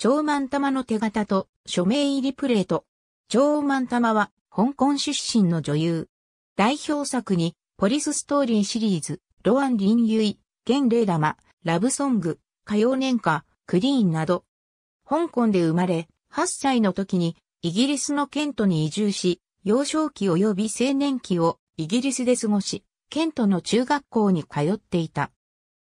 超満玉の手形と署名入りプレート。超満玉は香港出身の女優。代表作にポリスストーリーシリーズ、ロアン・リン・ユイ、ゲン・レイ・ラマ、ラブソング、歌謡年歌、クリーンなど。香港で生まれ、8歳の時にイギリスのケントに移住し、幼少期及び青年期をイギリスで過ごし、ケントの中学校に通っていた。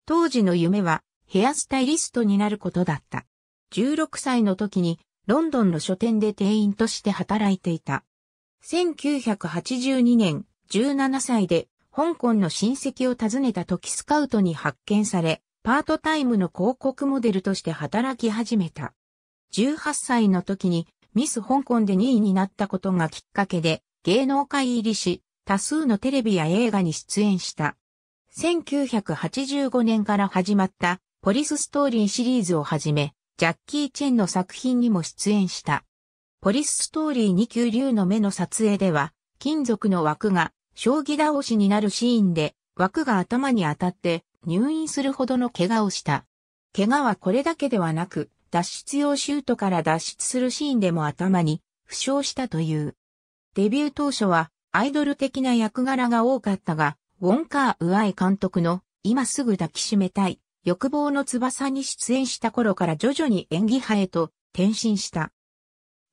当時の夢はヘアスタイリストになることだった。16歳の時にロンドンの書店で店員として働いていた。1982年17歳で香港の親戚を訪ねた時スカウトに発見され、パートタイムの広告モデルとして働き始めた。18歳の時にミス香港で2位になったことがきっかけで芸能界入りし、多数のテレビや映画に出演した。1985年から始まったポリスストーリーシリーズをはじめ、ジャッキー・チェンの作品にも出演した。ポリスストーリー2級竜の目の撮影では、金属の枠が将棋倒しになるシーンで、枠が頭に当たって入院するほどの怪我をした。怪我はこれだけではなく、脱出用シュートから脱出するシーンでも頭に負傷したという。デビュー当初はアイドル的な役柄が多かったが、ウォンカー・ウアイ監督の今すぐ抱きしめたい欲望の翼に出演した頃から徐々に演技派へと転身した。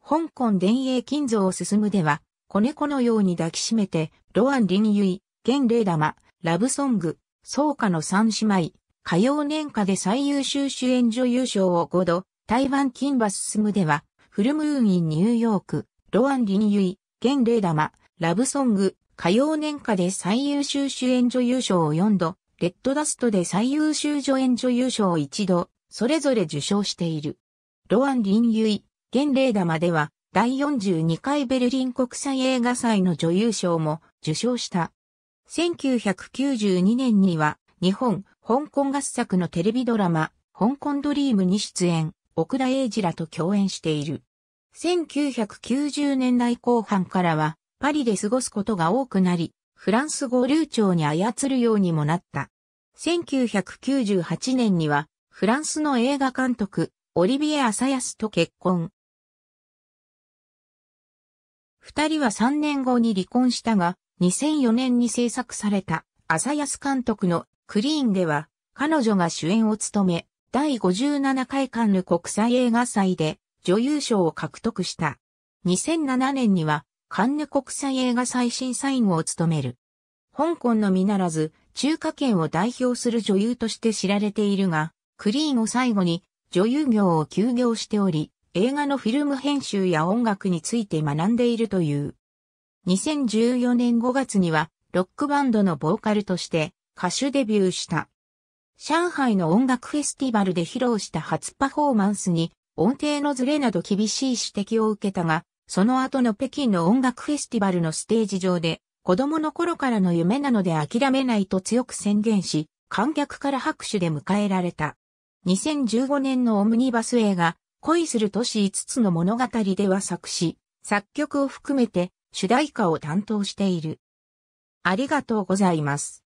香港伝影金像を進むでは、子猫のように抱きしめて、ロアン・リン・ユイ、イ・霊玉、ラブソング、草カの三姉妹、歌謡年下で最優秀主演女優賞を5度、台湾金馬進むでは、フルムーン・イン・ニューヨーク、ロアン・リン・ユイ、イ・霊玉、ラブソング、歌謡年下で最優秀主演女優賞を4度、レッドダストで最優秀助演女優賞を一度、それぞれ受賞している。ロアン・リン・ユイ、ン・レーダマでは、第42回ベルリン国際映画祭の女優賞も受賞した。1992年には、日本、香港合作のテレビドラマ、香港ドリームに出演、奥田英二らと共演している。1990年代後半からは、パリで過ごすことが多くなり、フランス語流暢に操るようにもなった。1998年には、フランスの映画監督、オリビエ・アサヤスと結婚。二人は3年後に離婚したが、2004年に制作された、朝安監督のクリーンでは、彼女が主演を務め、第57回カンヌ国際映画祭で女優賞を獲得した。2007年には、カンヌ国際映画祭審査員を務める。香港のみならず、中華圏を代表する女優として知られているが、クリーンを最後に女優業を休業しており、映画のフィルム編集や音楽について学んでいるという。2014年5月にはロックバンドのボーカルとして歌手デビューした。上海の音楽フェスティバルで披露した初パフォーマンスに音程のズレなど厳しい指摘を受けたが、その後の北京の音楽フェスティバルのステージ上で子供の頃からの夢なので諦めないと強く宣言し、観客から拍手で迎えられた。2015年のオムニバス映画、恋する都市5つの物語では作詞、作曲を含めて主題歌を担当している。ありがとうございます。